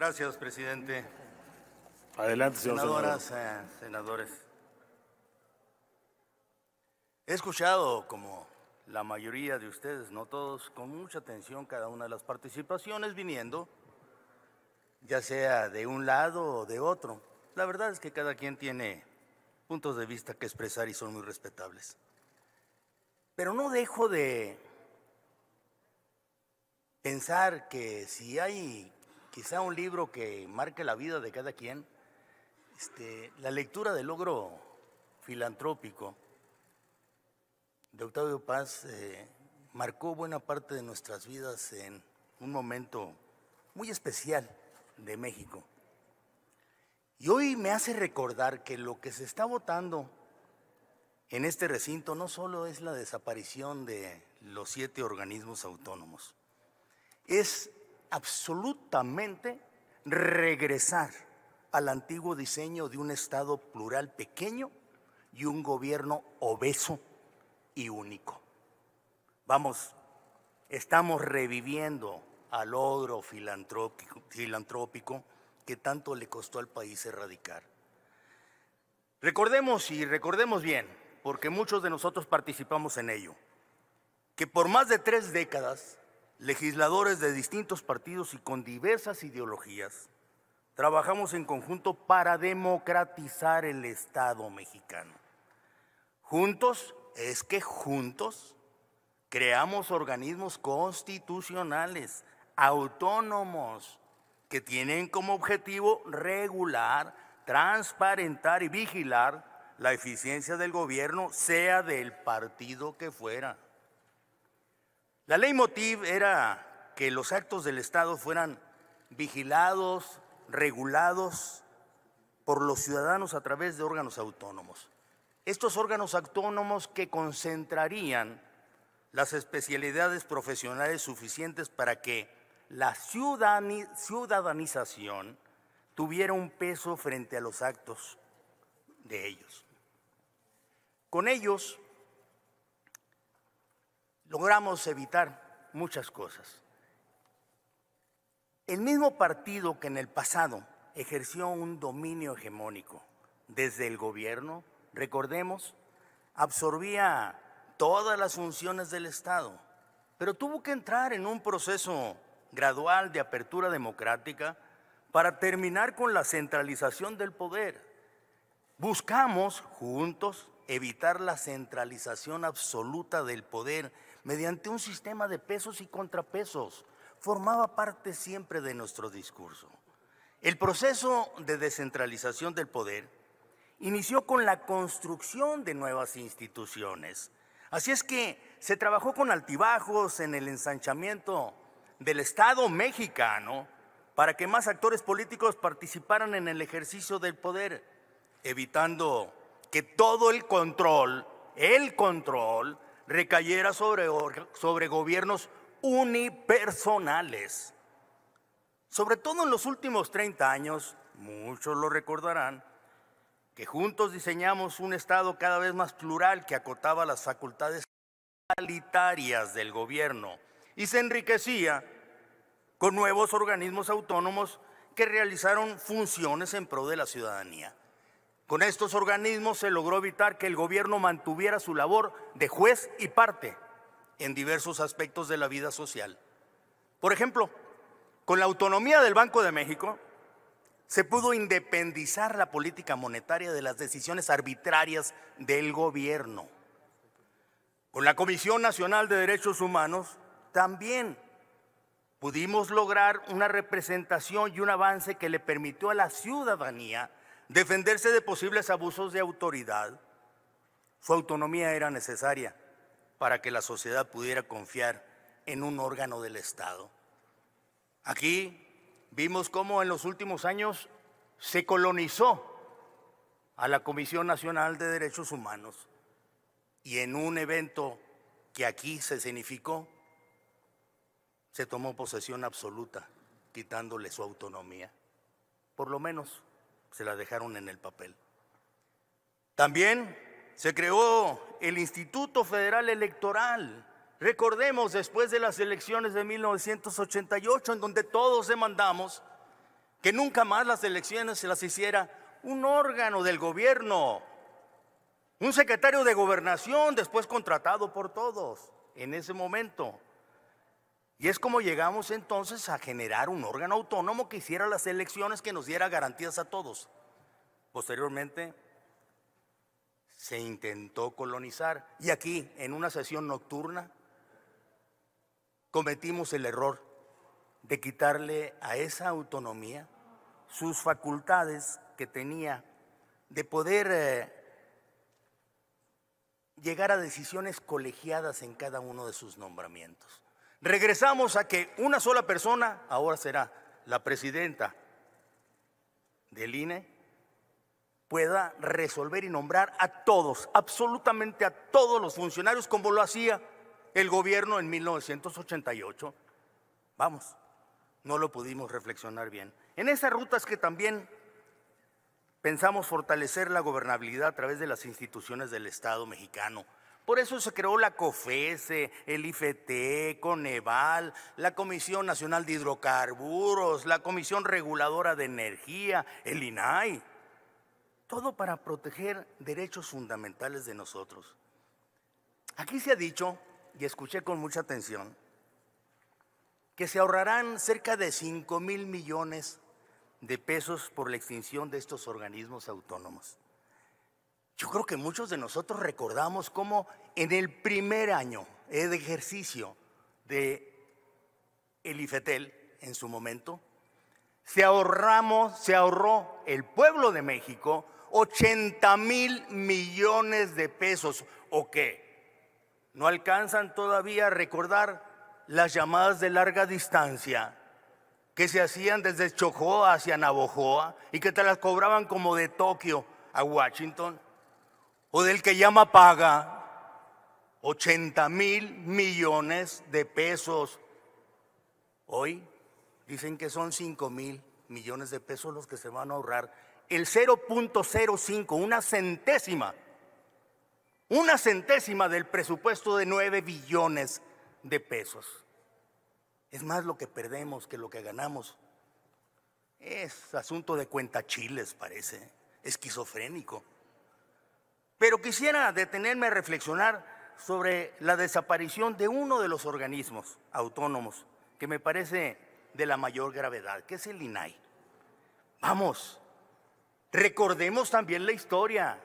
Gracias, presidente. Adelante, señor Senadoras, senador. Eh, senadores. He escuchado, como la mayoría de ustedes, no todos, con mucha atención cada una de las participaciones viniendo, ya sea de un lado o de otro. La verdad es que cada quien tiene puntos de vista que expresar y son muy respetables. Pero no dejo de pensar que si hay quizá un libro que marque la vida de cada quien, este, la lectura del logro filantrópico de Octavio Paz eh, marcó buena parte de nuestras vidas en un momento muy especial de México. Y hoy me hace recordar que lo que se está votando en este recinto no solo es la desaparición de los siete organismos autónomos, es absolutamente regresar al antiguo diseño de un Estado plural pequeño y un gobierno obeso y único. Vamos, estamos reviviendo al odro filantrópico, filantrópico que tanto le costó al país erradicar. Recordemos y recordemos bien, porque muchos de nosotros participamos en ello, que por más de tres décadas legisladores de distintos partidos y con diversas ideologías, trabajamos en conjunto para democratizar el Estado mexicano. Juntos, es que juntos creamos organismos constitucionales, autónomos, que tienen como objetivo regular, transparentar y vigilar la eficiencia del gobierno, sea del partido que fuera. La ley motiv era que los actos del Estado fueran vigilados, regulados por los ciudadanos a través de órganos autónomos. Estos órganos autónomos que concentrarían las especialidades profesionales suficientes para que la ciudadanización tuviera un peso frente a los actos de ellos. Con ellos logramos evitar muchas cosas. El mismo partido que en el pasado ejerció un dominio hegemónico desde el gobierno, recordemos, absorbía todas las funciones del Estado, pero tuvo que entrar en un proceso gradual de apertura democrática para terminar con la centralización del poder. Buscamos juntos evitar la centralización absoluta del poder mediante un sistema de pesos y contrapesos, formaba parte siempre de nuestro discurso. El proceso de descentralización del poder inició con la construcción de nuevas instituciones. Así es que se trabajó con altibajos en el ensanchamiento del Estado mexicano para que más actores políticos participaran en el ejercicio del poder, evitando que todo el control, el control, recayera sobre, sobre gobiernos unipersonales. Sobre todo en los últimos 30 años, muchos lo recordarán, que juntos diseñamos un Estado cada vez más plural que acotaba las facultades totalitarias del gobierno y se enriquecía con nuevos organismos autónomos que realizaron funciones en pro de la ciudadanía. Con estos organismos se logró evitar que el gobierno mantuviera su labor de juez y parte en diversos aspectos de la vida social. Por ejemplo, con la autonomía del Banco de México se pudo independizar la política monetaria de las decisiones arbitrarias del gobierno. Con la Comisión Nacional de Derechos Humanos también pudimos lograr una representación y un avance que le permitió a la ciudadanía defenderse de posibles abusos de autoridad, su autonomía era necesaria para que la sociedad pudiera confiar en un órgano del Estado. Aquí vimos cómo en los últimos años se colonizó a la Comisión Nacional de Derechos Humanos y en un evento que aquí se significó, se tomó posesión absoluta, quitándole su autonomía, por lo menos se la dejaron en el papel. También se creó el Instituto Federal Electoral. Recordemos después de las elecciones de 1988, en donde todos demandamos que nunca más las elecciones se las hiciera un órgano del gobierno, un secretario de gobernación, después contratado por todos en ese momento. Y es como llegamos entonces a generar un órgano autónomo que hiciera las elecciones que nos diera garantías a todos. Posteriormente se intentó colonizar y aquí, en una sesión nocturna, cometimos el error de quitarle a esa autonomía sus facultades que tenía de poder eh, llegar a decisiones colegiadas en cada uno de sus nombramientos regresamos a que una sola persona ahora será la presidenta del INE pueda resolver y nombrar a todos, absolutamente a todos los funcionarios como lo hacía el gobierno en 1988. Vamos, no lo pudimos reflexionar bien. En esas rutas que también pensamos fortalecer la gobernabilidad a través de las instituciones del Estado mexicano, por eso se creó la COFESE, el IFT, Coneval, la Comisión Nacional de Hidrocarburos, la Comisión Reguladora de Energía, el INAI. Todo para proteger derechos fundamentales de nosotros. Aquí se ha dicho, y escuché con mucha atención, que se ahorrarán cerca de 5 mil millones de pesos por la extinción de estos organismos autónomos. Yo creo que muchos de nosotros recordamos cómo en el primer año eh, de ejercicio de el IFETEL en su momento, se ahorramos, se ahorró el pueblo de México 80 mil millones de pesos. ¿O qué? ¿No alcanzan todavía a recordar las llamadas de larga distancia que se hacían desde Chojoa hacia Navojoa y que te las cobraban como de Tokio a Washington? o del que llama paga 80 mil millones de pesos. Hoy dicen que son 5 mil millones de pesos los que se van a ahorrar. El 0.05, una centésima, una centésima del presupuesto de 9 billones de pesos. Es más lo que perdemos que lo que ganamos. Es asunto de cuenta chiles parece, esquizofrénico. Pero quisiera detenerme a reflexionar sobre la desaparición de uno de los organismos autónomos que me parece de la mayor gravedad, que es el INAI. Vamos, recordemos también la historia.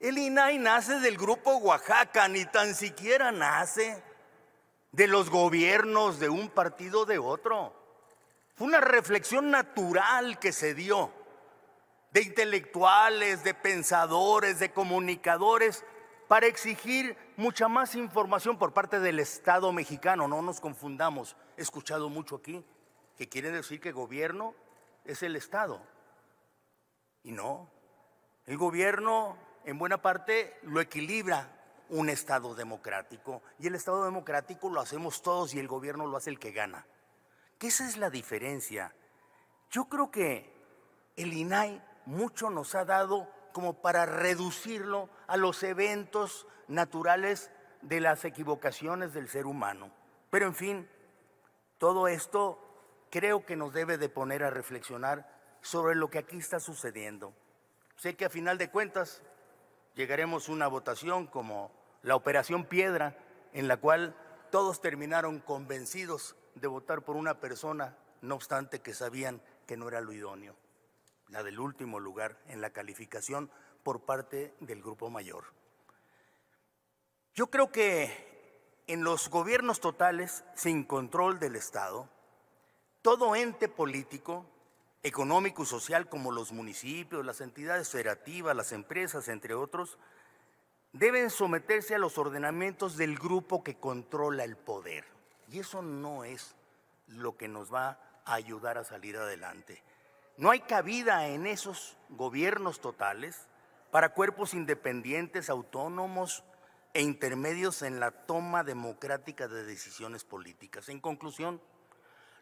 El INAI nace del grupo Oaxaca, ni tan siquiera nace de los gobiernos de un partido o de otro. Fue una reflexión natural que se dio de intelectuales, de pensadores, de comunicadores, para exigir mucha más información por parte del Estado mexicano. No nos confundamos. He escuchado mucho aquí que quiere decir que gobierno es el Estado. Y no. El gobierno en buena parte lo equilibra un Estado democrático. Y el Estado democrático lo hacemos todos y el gobierno lo hace el que gana. ¿Qué esa es la diferencia. Yo creo que el INAI mucho nos ha dado como para reducirlo a los eventos naturales de las equivocaciones del ser humano. Pero en fin, todo esto creo que nos debe de poner a reflexionar sobre lo que aquí está sucediendo. Sé que a final de cuentas llegaremos a una votación como la Operación Piedra, en la cual todos terminaron convencidos de votar por una persona, no obstante que sabían que no era lo idóneo la del último lugar en la calificación por parte del grupo mayor. Yo creo que en los gobiernos totales sin control del Estado, todo ente político, económico y social como los municipios, las entidades federativas, las empresas, entre otros, deben someterse a los ordenamientos del grupo que controla el poder. Y eso no es lo que nos va a ayudar a salir adelante. No hay cabida en esos gobiernos totales para cuerpos independientes, autónomos e intermedios en la toma democrática de decisiones políticas. En conclusión,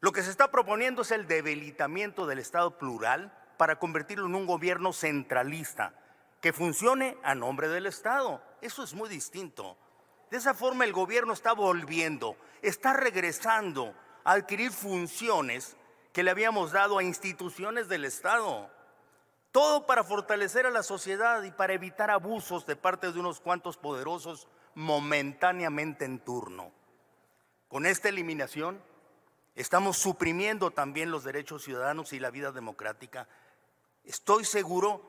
lo que se está proponiendo es el debilitamiento del Estado plural para convertirlo en un gobierno centralista que funcione a nombre del Estado. Eso es muy distinto. De esa forma el gobierno está volviendo, está regresando a adquirir funciones que le habíamos dado a instituciones del Estado. Todo para fortalecer a la sociedad y para evitar abusos de parte de unos cuantos poderosos momentáneamente en turno. Con esta eliminación estamos suprimiendo también los derechos ciudadanos y la vida democrática. Estoy seguro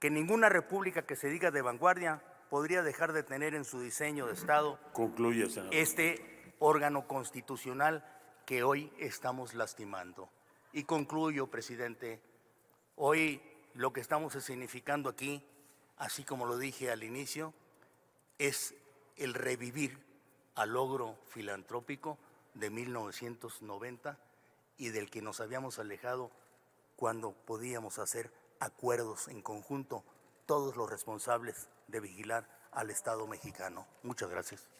que ninguna república que se diga de vanguardia podría dejar de tener en su diseño de Estado este órgano constitucional que hoy estamos lastimando. Y concluyo, presidente, hoy lo que estamos significando aquí, así como lo dije al inicio, es el revivir al logro filantrópico de 1990 y del que nos habíamos alejado cuando podíamos hacer acuerdos en conjunto todos los responsables de vigilar al Estado mexicano. Muchas gracias.